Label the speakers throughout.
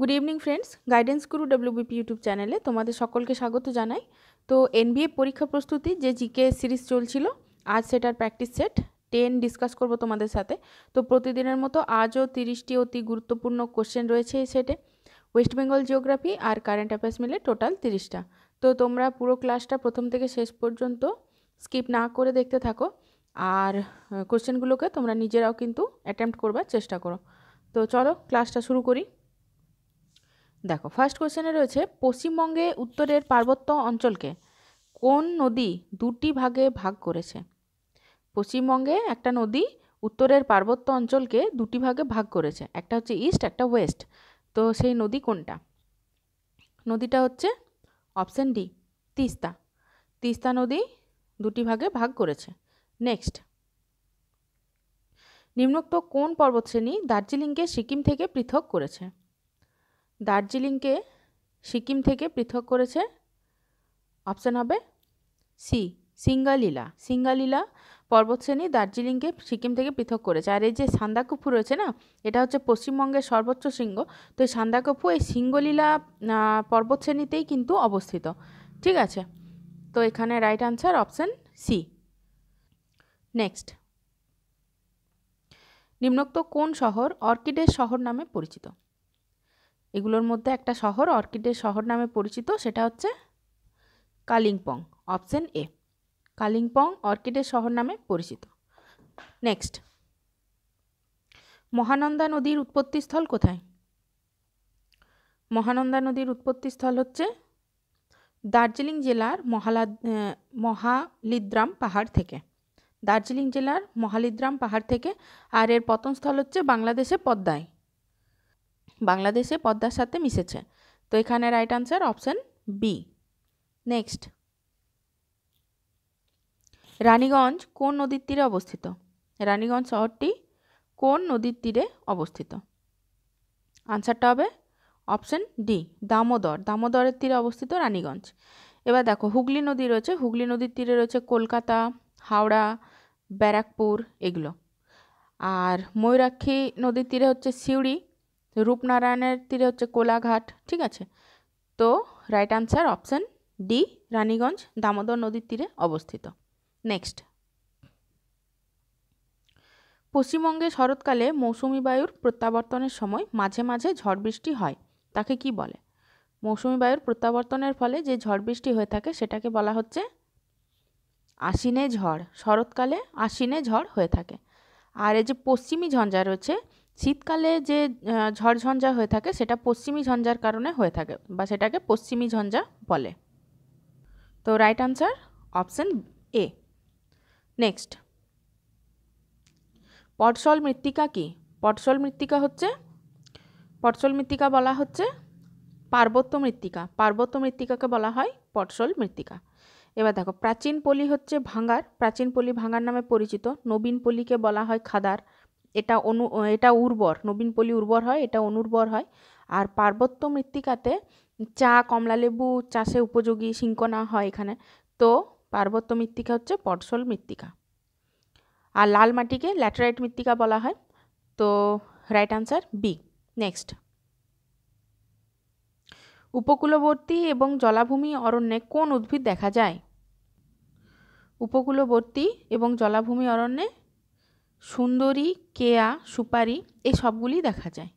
Speaker 1: good evening friends guidance Guru WBP YouTube চ্যানেলে তোমাদের সকলকে স্বাগত জানাই তো এনবিএ পরীক্ষা প্রস্তুতি যে জিকে সিরিজ চলছিল আজ সেটার প্র্যাকটিস সেট টেন ডিসকাস করব তোমাদের সাথে তো প্রতিদিনের মতো আজও তিরিশটি অতি গুরুত্বপূর্ণ কোশ্চেন রয়েছে এই সেটে ওয়েস্ট বেঙ্গল জিওগ্রাফি আর কারেন্ট অ্যাফেয়ার্স মিলে টোটাল তিরিশটা তো তোমরা পুরো ক্লাসটা প্রথম থেকে শেষ পর্যন্ত স্কিপ না করে দেখতে থাকো আর কোশ্চেনগুলোকে তোমরা নিজেরাও কিন্তু অ্যাটেম্প্ট করবার চেষ্টা করো তো চলো ক্লাসটা শুরু করি দেখো ফার্স্ট কোয়েশ্চেনে রয়েছে পশ্চিমবঙ্গে উত্তরের পার্বত্য অঞ্চলকে কোন নদী দুটি ভাগে ভাগ করেছে পশ্চিমবঙ্গে একটা নদী উত্তরের পার্বত্য অঞ্চলকে দুটি ভাগে ভাগ করেছে একটা হচ্ছে ইস্ট একটা ওয়েস্ট তো সেই নদী কোনটা নদীটা হচ্ছে অপশান ডি তিস্তা তিস্তা নদী দুটি ভাগে ভাগ করেছে নেক্সট নিম্নোক্ত কোন পর্বতশ্রেণী দার্জিলিংকে সিকিম থেকে পৃথক করেছে দার্জিলিংকে সিকিম থেকে পৃথক করেছে অপশান হবে সি সিঙ্গালীলা সিঙ্গালীলা পর্বতশ্রেণী দার্জিলিংকে সিকিম থেকে পৃথক করেছে আর এই যে সান্দাকুফু রয়েছে না এটা হচ্ছে পশ্চিমবঙ্গের সর্বোচ্চ শৃঙ্গ তো এই সান্দাকফু এই সিঙ্গলীলা পর্বতশ্রেণীতেই কিন্তু অবস্থিত ঠিক আছে তো এখানে right answer option C next নিম্নোক্ত কোন শহর অর্কিডের শহর নামে পরিচিত এগুলোর মধ্যে একটা শহর অর্কিডের শহর নামে পরিচিত সেটা হচ্ছে কালিম্পং অপশন এ কালিম্পং অর্কিডের শহর নামে পরিচিত নেক্সট মহানন্দা নদীর উৎপত্তিস্থল কোথায় মহানন্দা নদীর উৎপত্তিস্থল হচ্ছে দার্জিলিং জেলার মহালা মহালিদ্রাম পাহাড় থেকে দার্জিলিং জেলার মহালিদ্রাম পাহাড় থেকে আর এর পতনস্থল হচ্ছে বাংলাদেশে পদ্মায় বাংলাদেশে পদ্মার সাথে মিশেছে তো এখানে right answer option B next Raniganj কোন নদীর তীরে অবস্থিত রানীগঞ্জ শহরটি কোন নদীর তীরে অবস্থিত আনসারটা হবে অপশান ডি দামোদর দামোদরের তীরে অবস্থিত রানীগঞ্জ এবার দেখো হুগলি নদী রয়েছে হুগলি নদীর তীরে রয়েছে কলকাতা হাওড়া ব্যারাকপুর এগুলো আর ময়ূরাক্ষী নদীর তীরে হচ্ছে সিউড়ি রূপনারায়ণের তীরে হচ্ছে কোলাঘাট ঠিক আছে তো right answer option D Raniganj Damodar নদীর তীরে অবস্থিত নেক্সট পশ্চিমবঙ্গে শরৎকালে মৌসুমি বায়ুর প্রত্যাবর্তনের সময় মাঝে মাঝে ঝড় বৃষ্টি হয় তাকে কি বলে মৌসুমি বায়ুর প্রত্যাবর্তনের ফলে যে ঝড় বৃষ্টি হয়ে থাকে সেটাকে বলা হচ্ছে আশ্বিনে ঝড় শরৎকালে আশ্বিনে ঝড় হয়ে থাকে আর এই যে পশ্চিমী ঝঞ্ঝা রয়েছে শীতকালে যে ঝড়ঝঞ্ঝা হয়ে থাকে সেটা পশ্চিমী ঝঞ্ঝার কারণে হয়ে থাকে বা সেটাকে পশ্চিমী ঝঞ্ঝা বলে তো right answer option A next podsol মৃত্তিকা কি পটসল মৃত্তিকা হচ্ছে পটসল মৃত্তিকা বলা হচ্ছে পার্বত্য মৃত্তিকা পার্বত্য মৃত্তিকাকে বলা হয় পটসল মৃত্তিকা এবার দেখো প্রাচীন পলি হচ্ছে ভাঙার প্রাচীন পলি ভাঙার নামে পরিচিত নবীন পলিকে বলা হয় খাদার এটা অনু এটা উর্বর নবীন পলি উর্বর হয় এটা অনুর্বর হয় আর পার্বত্য মৃত্তিকাতে চা কমলালেবু চাষে উপযোগী সিঙ্কনা হয় এখানে তো পার্বত্য মৃত্তিকা হচ্ছে পটসল মৃত্তিকা আর লাল মাটিকে ল্যাটেরাইট মৃত্তিকা বলা হয় তো রাইট আনসার বি নেক্সট উপকূলবর্তী এবং জলাভূমি অরণ্যে কোন উদ্ভিদ দেখা যায় উপকূলবর্তী এবং জলাভূমি অরণ্যে সুন্দরী কেয়া সুপারি এই সবগুলি দেখা যায়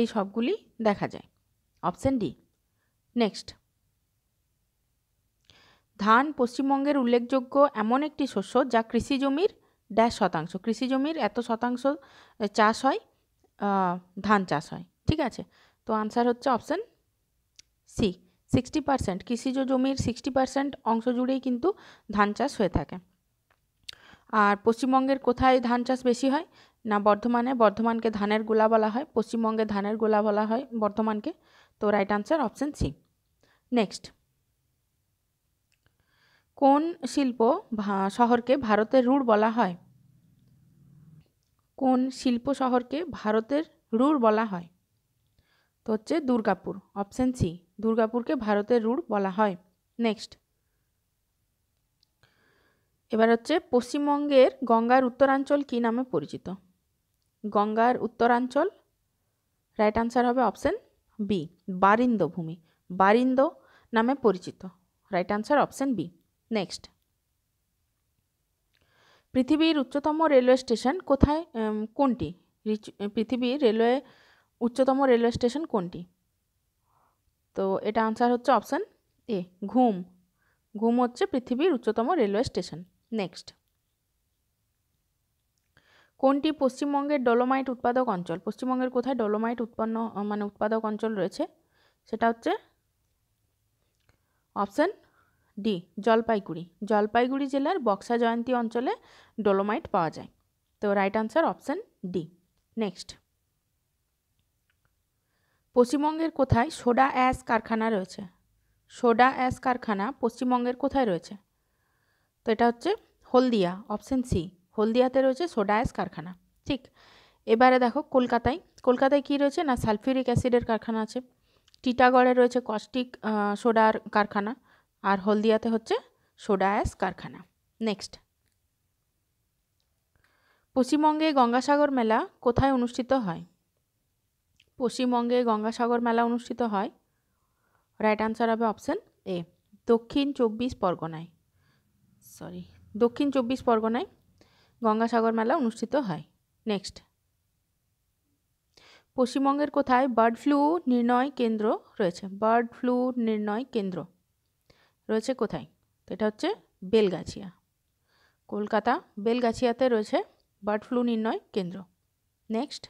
Speaker 1: এই সবগুলি দেখা যায় অপশান ডি নেক্সট ধান পশ্চিমবঙ্গের উল্লেখযোগ্য এমন একটি শস্য যা কৃষি জমির ড্যাশ শতাংশ কৃষি জমির এত শতাংশ চাষ হয় ধান চাষ হয় ঠিক আছে তো আনসার হচ্ছে অপশান সি সিক্সটি পার্সেন্ট কৃষিজ জমির সিক্সটি পার্সেন্ট অংশ জুড়েই কিন্তু ধান চাষ হয়ে থাকে আর পশ্চিমবঙ্গের কোথায় ধান চাষ বেশি হয় না বর্ধমানে বর্ধমানকে ধানের গোলা বলা হয় পশ্চিমবঙ্গে ধানের গোলা বলা হয় বর্ধমানকে তো right answer option C next কোন শিল্প শহরকে ভারতের রুড় বলা হয় কোন শিল্প শহরকে ভারতের রুড় বলা হয় তো হচ্ছে দুর্গাপুর অপশান সি দুর্গাপুরকে ভারতের রুড় বলা হয় নেক্সট এবার হচ্ছে পশ্চিমবঙ্গের গঙ্গার উত্তরাঞ্চল কী নামে পরিচিত গঙ্গার উত্তরাঞ্চল রাইট আনসার হবে অপশন বি বারিন্দ ভূমি বারিন্দ নামে পরিচিত right answer option B next পৃথিবীর উচ্চতম রেলওয়ে স্টেশন কোথায় কোনটি পৃথিবীর রেলওয়ে উচ্চতম রেলওয়ে স্টেশন কোনটি তো এটা আনসার হচ্ছে অপশান এ ঘুম ঘুম হচ্ছে পৃথিবীর উচ্চতম রেলওয়ে স্টেশন নেক্সট কোনটি পশ্চিমবঙ্গের ডলোমাইট উৎপাদক অঞ্চল পশ্চিমবঙ্গের কোথায় ডলোমাইট উৎপন্ন মানে উৎপাদক অঞ্চল রয়েছে সেটা হচ্ছে অপশান ডি জলপাইগুড়ি জলপাইগুড়ি জেলার বক্সা জয়ন্তী অঞ্চলে ডলোমাইট পাওয়া যায় তো right answer option D next পশ্চিমবঙ্গের কোথায় সোডা অ্যাস কারখানা রয়েছে সোডা অ্যাস কারখানা পশ্চিমবঙ্গের কোথায় রয়েছে তো এটা হচ্ছে হলদিয়া অপশন সি হলদিয়াতে রয়েছে সোডা কারখানা ঠিক এবারে দেখো কলকাতায় কলকাতায় কি রয়েছে না সালফিউরিক অ্যাসিডের কারখানা আছে টিটাগড়ে রয়েছে কস্টিক সোডার কারখানা আর হলদিয়াতে হচ্ছে সোডা কারখানা নেক্সট পশ্চিমবঙ্গে গঙ্গাসাগর মেলা কোথায় অনুষ্ঠিত হয় পশ্চিমবঙ্গে গঙ্গাসাগর মেলা অনুষ্ঠিত হয় রাইট আনসার হবে অপশন এ দক্ষিণ চব্বিশ পরগনায় সরি দক্ষিণ চব্বিশ পরগনায় গঙ্গাসাগর মেলা অনুষ্ঠিত হয় নেক্সট পশ্চিমবঙ্গের কোথায় বার্ড ফ্লু নির্ণয় কেন্দ্র রয়েছে বার্ড ফ্লু নির্ণয় কেন্দ্র রয়েছে কোথায় এটা হচ্ছে বেলগাছিয়া কলকাতা বেলগাছিয়াতে রয়েছে বার্ড ফ্লু নির্ণয় কেন্দ্র নেক্সট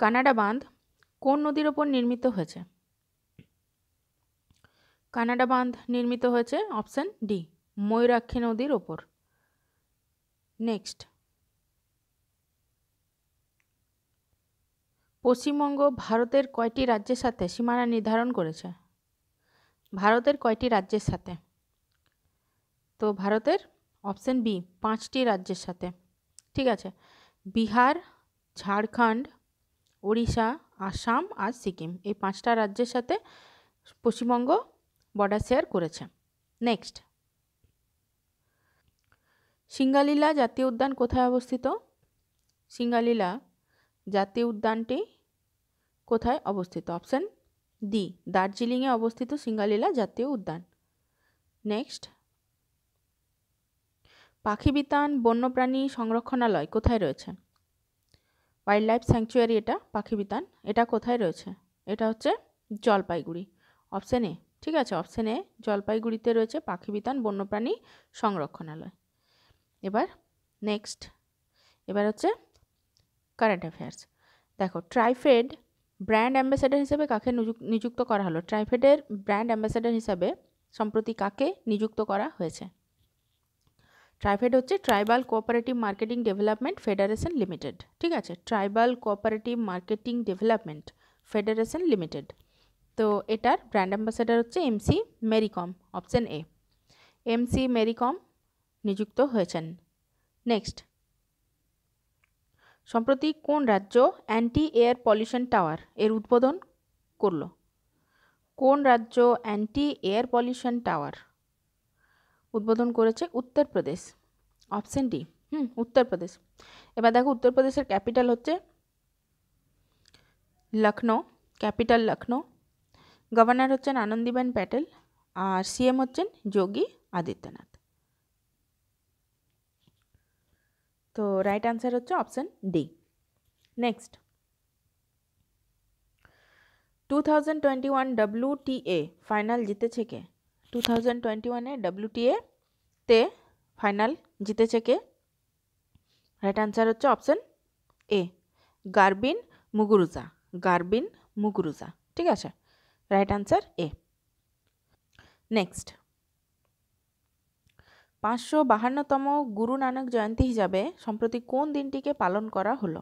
Speaker 1: কানাডা বাঁধ কোন নদীর ওপর নির্মিত হয়েছে কানাডা বাঁধ নির্মিত হয়েছে অপশান ডি ময়ূরাক্ষী নদীর ওপর নেক্সট পশ্চিমবঙ্গ ভারতের কয়টি রাজ্যের সাথে সীমানা নির্ধারণ করেছে ভারতের কয়টি রাজ্যের সাথে তো ভারতের অপশান বি পাঁচটি রাজ্যের সাথে ঠিক আছে বিহার ঝাড়খণ্ড ওড়িশা আসাম আর সিকিম এই পাঁচটা রাজ্যের সাথে পশ্চিমবঙ্গ বর্ডার শেয়ার করেছে নেক্সট সিঙ্গালীলা জাতীয় উদ্যান কোথায় অবস্থিত সিঙ্গালীলা জাতীয় উদ্যানটি কোথায় অবস্থিত অপশান ডি দার্জিলিংয়ে অবস্থিত সিঙ্গালীলা জাতীয় উদ্যান নেক্সট পাখি বিতান বন্যপ্রাণী সংরক্ষণালয় কোথায় রয়েছে ওয়াইল্ড লাইফ স্যাংচুয়ারি এটা পাখি বিতান এটা কোথায় রয়েছে এটা হচ্ছে জলপাইগুড়ি অপশান এ ঠিক আছে অপশানে জলপাইগুড়িতে রয়েছে পাখিবিতান বন্যপ্রাণী সংরক্ষণালয় এবার নেক্সট এবার হচ্ছে কারেন্ট অ্যাফেয়ার্স দেখো ট্রাইফেড ব্র্যান্ড অ্যাম্বাসেডার হিসেবে কাকে নিযুক্ত করা হলো ট্রাইফেডের ব্র্যান্ড অ্যাম্বাসেডার হিসাবে সম্প্রতি কাকে নিযুক্ত করা হয়েছে ট্রাইফেড হচ্ছে tribal cooperative marketing development federation limited ঠিক আছে tribal cooperative marketing development federation limited তো এটার ব্র্যান্ড অ্যাম্বাসেডার হচ্ছে MC Mary Kom option A MC Mary Kom নিযুক্ত হয়েছেন নেক্সট সম্প্রতি কোন রাজ্য অ্যান্টি এয়ার পলিউশন টাওয়ার এর উদ্বোধন করল কোন রাজ্য অ্যান্টি এয়ার পলিউশন টাওয়ার উদ্বোধন করেছে Uttar Pradesh option D hmm Uttar Pradesh এবার দেখো উত্তরপ্রদেশের ক্যাপিটাল হচ্ছে লখনৌ ক্যাপিটাল লখনৌ গভর্নর হচ্ছেন আনন্দীবেন প্যাটেল আর সিএম হচ্ছেন যোগী আদিত্যনাথ তো রাইট অ্যান্সার হচ্ছে option D next two thousand twenty one WTA final জিতেছে কে টু থাউজেন্ড টোয়েন্টি ওয়ানে ডব্লিউটিএ তে ফাইনাল জিতেছে কে রাইট অ্যান্সার হচ্ছে option A Garbine Muguruza Garbine Muguruza ঠিক আছে রাইট আনসার এ নেক্সট পাঁচশো বাহান্নতম গুরু নানক জয়ন্তী হিসাবে সম্প্রতি কোন দিনটিকে পালন করা হলো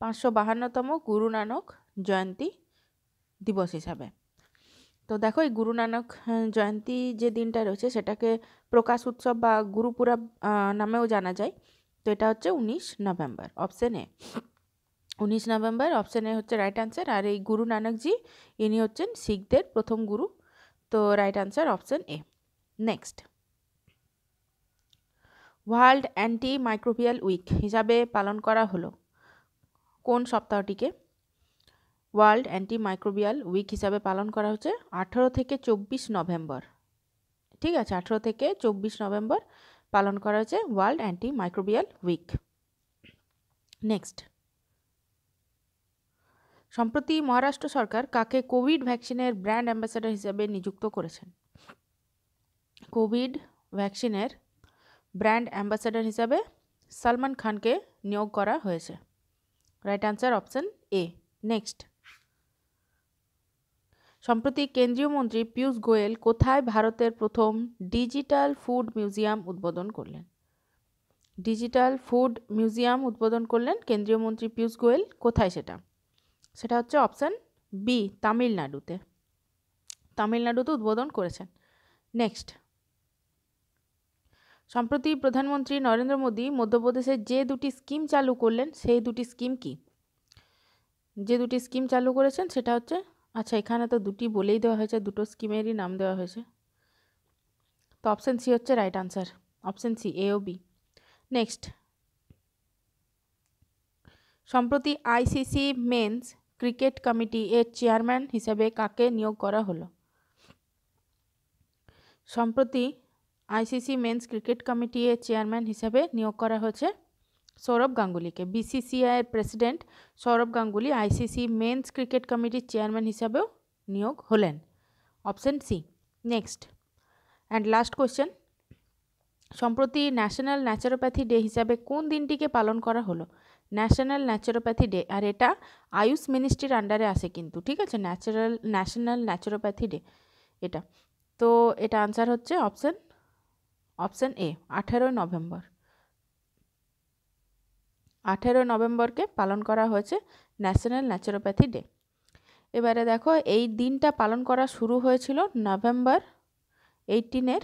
Speaker 1: পাঁচশো বাহান্নতম গুরু নানক জয়ন্তী দিবস হিসাবে তো দেখো এই গুরু নানক জয়ন্তী যে দিনটা রয়েছে সেটাকে প্রকাশ উৎসব বা গুরুপুরা নামেও জানা যায় তো এটা হচ্ছে উনিশ নভেম্বর অপশন এ উনিশ নভেম্বর অপশানে হচ্ছে রাইট আনসার আর এই গুরু নানকজি ইনি হচ্ছেন শিখদের প্রথম গুরু তো right answer option A next world antimicrobial week হিসাবে পালন করা হলো কোন সপ্তাহটিকে ওয়ার্ল্ড অ্যান্টি মাইক্রোবিয়াল উইক হিসাবে পালন করা হচ্ছে আঠেরো থেকে চব্বিশ নভেম্বর ঠিক আছে আঠেরো থেকে চব্বিশ নভেম্বর পালন করা হয়েছে world antimicrobial week next সম্প্রতি মহারাষ্ট্র সরকার কাকে কোভিড ভ্যাকসিনের ব্র্যান্ড অ্যাম্বাসেডর হিসেবে নিযুক্ত করেছেন কোভিড ভ্যাকসিনের ব্র্যান্ড অ্যাম্বাসেডর হিসাবে সালমান খানকে নিয়োগ করা হয়েছে right answer option A next সম্প্রতি কেন্দ্রীয় মন্ত্রী পীয়ূষ গোয়েল কোথায় ভারতের প্রথম ডিজিটাল ফুড মিউজিয়াম উদ্বোধন করলেন ডিজিটাল ফুড মিউজিয়াম উদ্বোধন করলেন কেন্দ্রীয় মন্ত্রী পীয়ূষ গোয়েল কোথায় সেটা সেটা হচ্ছে অপশান বি তামিলনাড়ুতে তামিলনাড়ুতে উদ্বোধন করেছেন নেক্সট সম্প্রতি প্রধানমন্ত্রী নরেন্দ্র মোদী মধ্যপ্রদেশে যে দুটি স্কিম চালু করলেন সেই দুটি স্কিম কি যে দুটি স্কিম চালু করেছেন সেটা হচ্ছে আচ্ছা এখানে তো দুটি বলেই দেওয়া হয়েছে দুটো স্কিমেরই নাম দেওয়া হয়েছে তো অপশান সি হচ্ছে right answer option C A ও বি নেক্সট সম্প্রতি আইসিসি মেন্স ক্রিকেট কমিটি এর চেয়ারম্যান হিসেবে কাকে নিয়োগ করা হলো সম্প্রতি আইসিসি মেন্স ক্রিকেট কমিটি এর চেয়ারম্যান হিসেবে নিয়োগ করা হয়েছে সৌরভ গাঙ্গুলিকে বিসিসিআইয়ের president Sourav Ganguly ICC men's cricket কমিটির চেয়ারম্যান হিসাবেও নিয়োগ হলেন option C next and last question সম্প্রতি ন্যাশনাল ন্যাচারোপ্যাথি ডে হিসাবে কোন দিনটিকে পালন করা হলো ন্যাশনাল ন্যাচুরোপ্যাথি ডে আর এটা আয়ুষ মিনিস্ট্রির আন্ডারে আসে কিন্তু ঠিক আছে ন্যাচারাল ন্যাশনাল ন্যাচুরোপ্যাথি ডে এটা তো এটা আনসার হচ্ছে অপশান অপশান এ আঠেরোই নভেম্বর আঠেরোই নভেম্বরকে পালন করা হয়েছে ন্যাশনাল ন্যাচুরোপ্যাথি ডে এবারে দেখো এই দিনটা পালন করা শুরু হয়েছিল নভেম্বর এইটিনের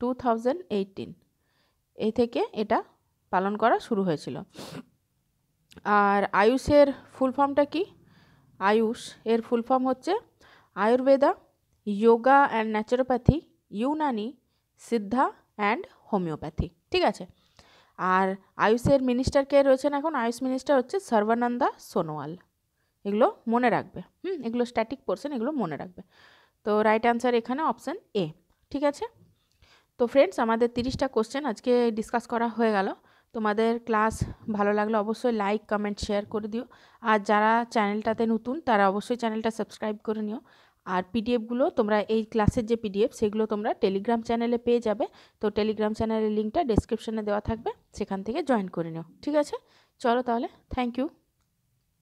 Speaker 1: টু থাউজেন্ড এইটিন এ থেকে এটা পালন করা শুরু হয়েছিল আর আয়ুষের ফুল ফর্মটা কি আয়ুষ এর ফুল ফর্ম হচ্ছে Ayurveda yoga and naturopathy Unani Siddha and homeopathy ঠিক আছে আর আয়ুষের মিনিস্টার কে রয়েছেন এখন আয়ুষ মিনিস্টার হচ্ছে সর্বানন্দা সোনোয়াল এগুলো মনে রাখবে হুম এগুলো স্ট্যাটিক পোর্শন এগুলো মনে রাখবে তো রাইট অ্যান্সার এখানে অপশান এ ঠিক আছে তো ফ্রেন্ডস আমাদের তিরিশটা কোশ্চেন আজকে ডিসকাস করা হয়ে গেল তোমাদের ক্লাস ভালো লাগলে অবশ্যই লাইক কমেন্ট শেয়ার করে দিও আর যারা চ্যানেলটাতে নতুন তারা অবশ্যই চ্যানেলটা সাবস্ক্রাইব করে নিও আর পিডিএফগুলো তোমরা এই ক্লাসের যে পিডিএফ সেগুলো তোমরা টেলিগ্রাম চ্যানেলে পেয়ে যাবে তো টেলিগ্রাম চ্যানেলের লিঙ্কটা ডেসক্রিপশানে দেওয়া থাকবে সেখান থেকে জয়েন করে নিও ঠিক আছে চলো তাহলে থ্যাংক ইউ